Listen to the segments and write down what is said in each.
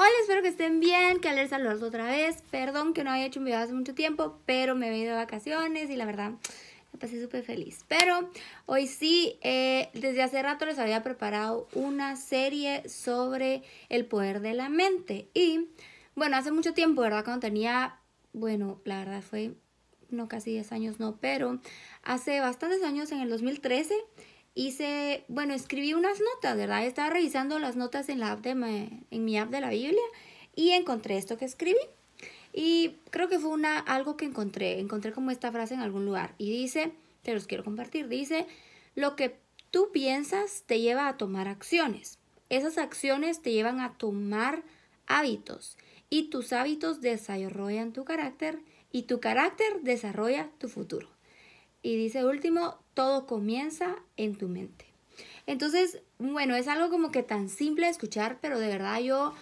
Hola, espero que estén bien, que les los otra vez. Perdón que no haya hecho un video hace mucho tiempo, pero me he ido de vacaciones y la verdad me pasé súper feliz. Pero hoy sí, eh, desde hace rato les había preparado una serie sobre el poder de la mente. Y bueno, hace mucho tiempo, ¿verdad? Cuando tenía, bueno, la verdad fue, no casi 10 años, no, pero hace bastantes años, en el 2013 hice, bueno, escribí unas notas, ¿verdad? Estaba revisando las notas en, la app de mi, en mi app de la Biblia y encontré esto que escribí. Y creo que fue una, algo que encontré, encontré como esta frase en algún lugar. Y dice, te los quiero compartir, dice, lo que tú piensas te lleva a tomar acciones. Esas acciones te llevan a tomar hábitos y tus hábitos desarrollan tu carácter y tu carácter desarrolla tu futuro. Y dice último, todo comienza en tu mente. Entonces, bueno, es algo como que tan simple de escuchar, pero de verdad yo,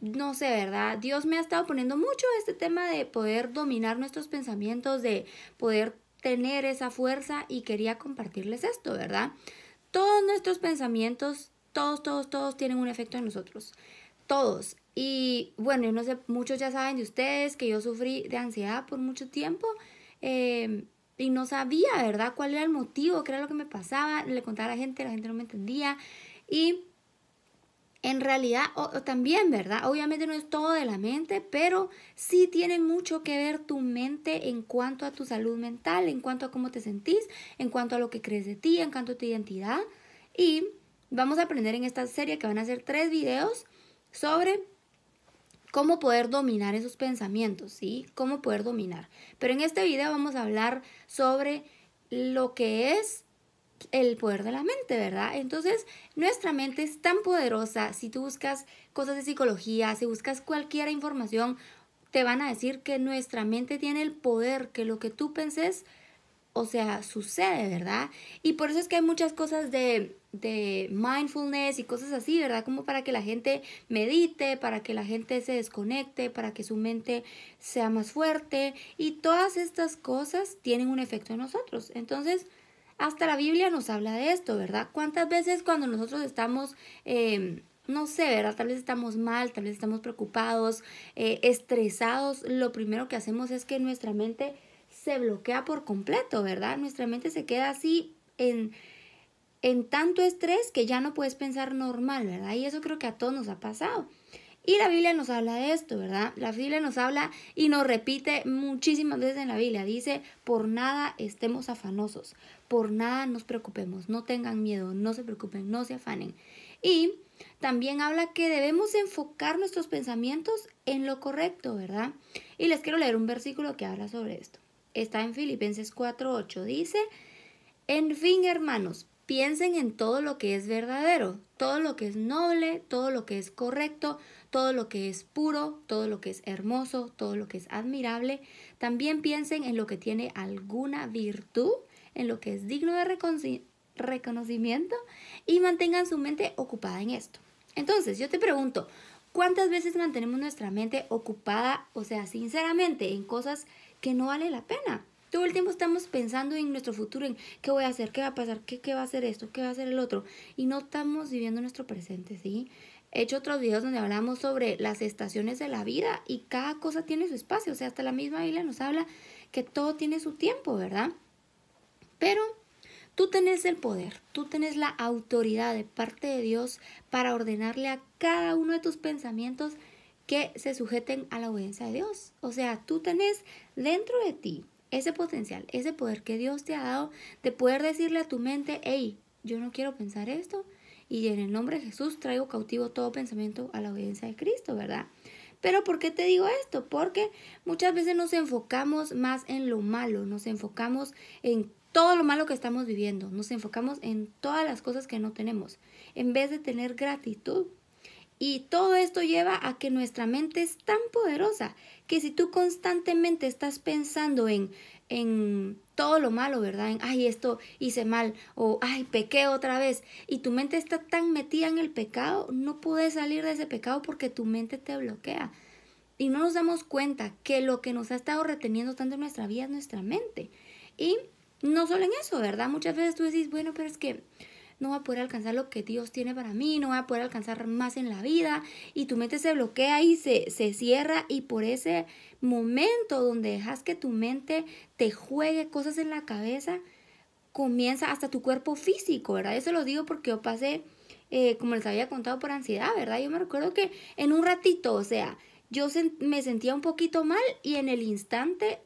no sé, ¿verdad? Dios me ha estado poniendo mucho este tema de poder dominar nuestros pensamientos, de poder tener esa fuerza y quería compartirles esto, ¿verdad? Todos nuestros pensamientos, todos, todos, todos tienen un efecto en nosotros. Todos. Y bueno, yo no sé, muchos ya saben de ustedes que yo sufrí de ansiedad por mucho tiempo. Eh, y no sabía, ¿verdad?, cuál era el motivo, qué era lo que me pasaba, le contaba a la gente, la gente no me entendía y en realidad, o, también, ¿verdad? Obviamente no es todo de la mente, pero sí tiene mucho que ver tu mente en cuanto a tu salud mental, en cuanto a cómo te sentís, en cuanto a lo que crees de ti, en cuanto a tu identidad. Y vamos a aprender en esta serie que van a ser tres videos sobre cómo poder dominar esos pensamientos, ¿sí? Cómo poder dominar. Pero en este video vamos a hablar sobre lo que es el poder de la mente, ¿verdad? Entonces, nuestra mente es tan poderosa. Si tú buscas cosas de psicología, si buscas cualquier información, te van a decir que nuestra mente tiene el poder, que lo que tú penses o sea, sucede, ¿verdad? Y por eso es que hay muchas cosas de, de, mindfulness y cosas así, ¿verdad? Como para que la gente medite, para que la gente se desconecte, para que su mente sea más fuerte. Y todas estas cosas tienen un efecto en nosotros. Entonces, hasta la Biblia nos habla de esto, ¿verdad? ¿Cuántas veces cuando nosotros estamos... Eh, no sé, ¿verdad? Tal vez estamos mal, tal vez estamos preocupados, eh, estresados. Lo primero que hacemos es que nuestra mente se bloquea por completo, ¿verdad? Nuestra mente se queda así en, en tanto estrés que ya no puedes pensar normal, ¿verdad? Y eso creo que a todos nos ha pasado. Y la Biblia nos habla de esto, ¿verdad? La Biblia nos habla y nos repite muchísimas veces en la Biblia. Dice, por nada estemos afanosos, por nada nos preocupemos, no tengan miedo, no se preocupen, no se afanen. Y también habla que debemos enfocar nuestros pensamientos en lo correcto, ¿verdad? Y les quiero leer un versículo que habla sobre esto. Está en Filipenses 4.8. Dice, en fin, hermanos, piensen en todo lo que es verdadero, todo lo que es noble, todo lo que es correcto, todo lo que es puro, todo lo que es hermoso, todo lo que es admirable. También piensen en lo que tiene alguna virtud, en lo que es digno de reconocimiento y mantengan su mente ocupada en esto. Entonces, yo te pregunto, ¿cuántas veces mantenemos nuestra mente ocupada, o sea, sinceramente, en cosas que no vale la pena. Todo el tiempo estamos pensando en nuestro futuro, en qué voy a hacer, qué va a pasar, qué, qué va a hacer esto, qué va a ser el otro. Y no estamos viviendo nuestro presente, ¿sí? He hecho otros videos donde hablamos sobre las estaciones de la vida y cada cosa tiene su espacio. O sea, hasta la misma Biblia nos habla que todo tiene su tiempo, ¿verdad? Pero tú tenés el poder, tú tenés la autoridad de parte de Dios para ordenarle a cada uno de tus pensamientos que se sujeten a la obediencia de Dios. O sea, tú tenés dentro de ti ese potencial, ese poder que Dios te ha dado de poder decirle a tu mente, hey, yo no quiero pensar esto. Y en el nombre de Jesús traigo cautivo todo pensamiento a la obediencia de Cristo, ¿verdad? Pero ¿por qué te digo esto? Porque muchas veces nos enfocamos más en lo malo, nos enfocamos en todo lo malo que estamos viviendo, nos enfocamos en todas las cosas que no tenemos, en vez de tener gratitud y todo esto lleva a que nuestra mente es tan poderosa que si tú constantemente estás pensando en, en todo lo malo, ¿verdad? En, ay, esto hice mal o ay, pequé otra vez y tu mente está tan metida en el pecado, no puedes salir de ese pecado porque tu mente te bloquea. Y no nos damos cuenta que lo que nos ha estado reteniendo tanto en nuestra vida es nuestra mente. Y no solo en eso, ¿verdad? Muchas veces tú decís, bueno, pero es que no voy a poder alcanzar lo que Dios tiene para mí, no va a poder alcanzar más en la vida y tu mente se bloquea y se, cierra y por ese momento donde dejas que tu mente te juegue cosas en la cabeza, comienza hasta tu cuerpo físico, ¿verdad? Eso lo digo porque yo pasé, eh, como les había contado, por ansiedad, ¿verdad? Yo me recuerdo que en un ratito, o sea, yo me sentía un poquito mal y en el instante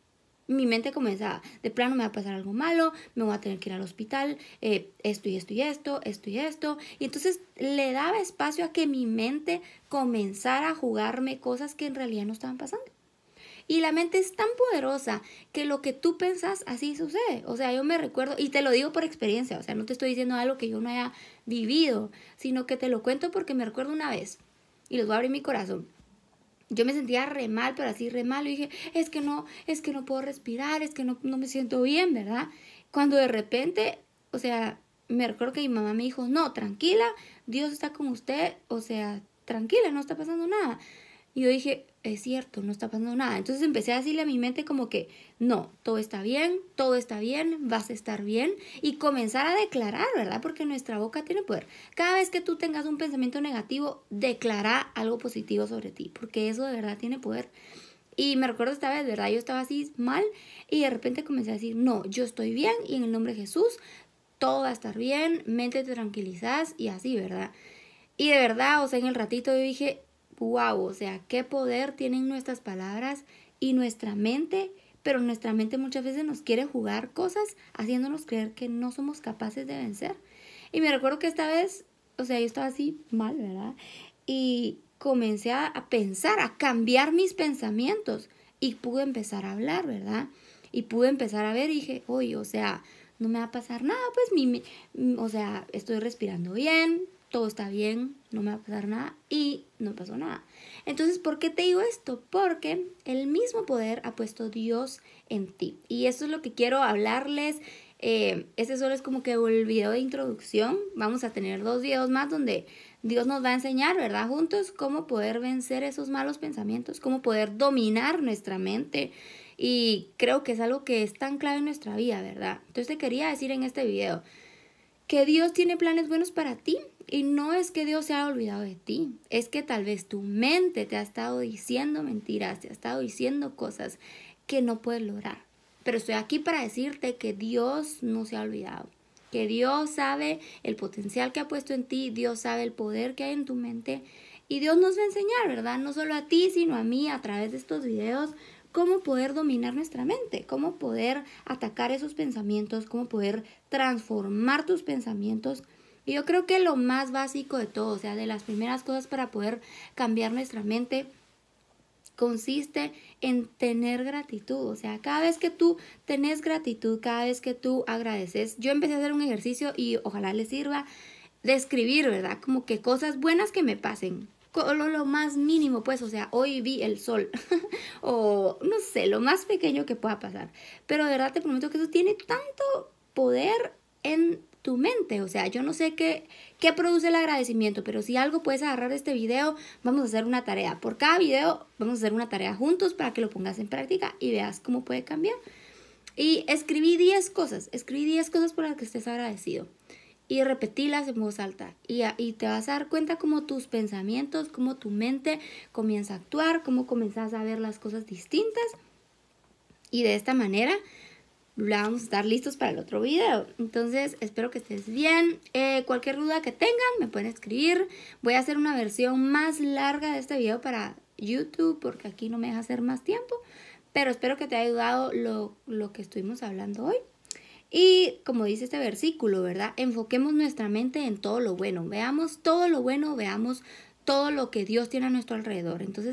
mi mente comenzaba, de plano me va a pasar algo malo, me voy a tener que ir al hospital, eh, esto y esto y esto, esto y esto. Y entonces le daba espacio a que mi mente comenzara a jugarme cosas que en realidad no estaban pasando. Y la mente es tan poderosa que lo que tú pensás así sucede. O sea, yo me recuerdo, y te lo digo por experiencia, o sea, no te estoy diciendo algo que yo no haya vivido, sino que te lo cuento porque me recuerdo una vez, y les voy a abrir mi corazón yo me sentía re mal, pero así re mal. Y dije, es que no, es que no puedo respirar, es que no, no me siento bien, ¿verdad? Cuando de repente, o sea, me recuerdo que mi mamá me dijo, no, tranquila, Dios está con usted, o sea, tranquila, no está pasando nada. Y yo dije, es cierto, no está pasando nada. Entonces empecé a decirle a mi mente como que, no, todo está bien, todo está bien, vas a estar bien y comenzar a declarar, ¿verdad? Porque nuestra boca tiene poder. Cada vez que tú tengas un pensamiento negativo, declara algo positivo sobre ti, porque eso de verdad tiene poder. Y me recuerdo esta vez, ¿verdad? Yo estaba así mal y de repente comencé a decir, no, yo estoy bien y en el nombre de Jesús todo va a estar bien, mente te tranquilizas y así, ¿verdad? Y de verdad, o sea, en el ratito yo dije, wow, o sea, qué poder tienen nuestras palabras y nuestra mente, pero nuestra mente muchas veces nos quiere jugar cosas haciéndonos creer que no somos capaces de vencer. Y me recuerdo que esta vez, o sea, yo estaba así mal, ¿verdad? Y comencé a, pensar, a cambiar mis pensamientos y pude empezar a hablar, ¿verdad? Y pude empezar a ver y dije, oye, o sea, no me va a pasar nada, pues mi o sea, estoy respirando bien, todo está bien, no me va a pasar nada y no pasó nada. Entonces, ¿por qué te digo esto? Porque el mismo poder ha puesto Dios en ti. Y eso es lo que quiero hablarles. Eh, este solo es como que el video de introducción. Vamos a tener dos videos más donde Dios nos va a enseñar, ¿verdad? Juntos cómo poder vencer esos malos pensamientos, cómo poder dominar nuestra mente. Y creo que es algo que es tan clave en nuestra vida, ¿verdad? Entonces te quería decir en este video que Dios tiene planes buenos para ti y no es que Dios se haya olvidado de ti, es que tal vez tu mente te ha estado diciendo mentiras, te ha estado diciendo cosas que no puedes lograr. Pero estoy aquí para decirte que Dios no se ha olvidado, que Dios sabe el potencial que ha puesto en ti, Dios sabe el poder que hay en tu mente y Dios nos va a enseñar, ¿verdad? No solo a ti, sino a mí a través de estos videos, cómo poder dominar nuestra mente, cómo poder atacar esos pensamientos, cómo poder transformar tus pensamientos y yo creo que lo más básico de todo, o sea, de las primeras cosas para poder cambiar nuestra mente, consiste en tener gratitud. O sea, cada vez que tú tenés gratitud, cada vez que tú agradeces, yo empecé a hacer un ejercicio y ojalá le sirva describir, ¿verdad? Como que cosas buenas que me pasen. lo más mínimo, pues, o sea, hoy vi el sol. o no sé, lo más pequeño que pueda pasar. Pero de verdad te prometo que eso tiene tanto poder en tu mente. O sea, yo no sé qué, qué produce el agradecimiento, pero si algo puedes agarrar de este video, vamos a hacer una tarea. Por cada video vamos a hacer una tarea juntos para que lo pongas en práctica y veas cómo puede cambiar. Y escribí 10 cosas, escribí 10 cosas por las que estés agradecido. Y repetílas en voz alta. Y, y te vas a dar cuenta cómo tus pensamientos, cómo tu mente comienza a actuar, cómo comienzas a ver las cosas distintas. Y de esta manera vamos a estar listos para el otro video. Entonces, espero que estés bien. Eh, cualquier duda que tengan, me pueden escribir. Voy a hacer una versión más larga de este video para YouTube, porque aquí no me deja hacer más tiempo. Pero espero que te haya ayudado lo, lo que estuvimos hablando hoy. Y como dice este versículo, ¿verdad? Enfoquemos nuestra mente en todo lo bueno. Veamos todo lo bueno, veamos todo lo que Dios tiene a nuestro alrededor. Entonces,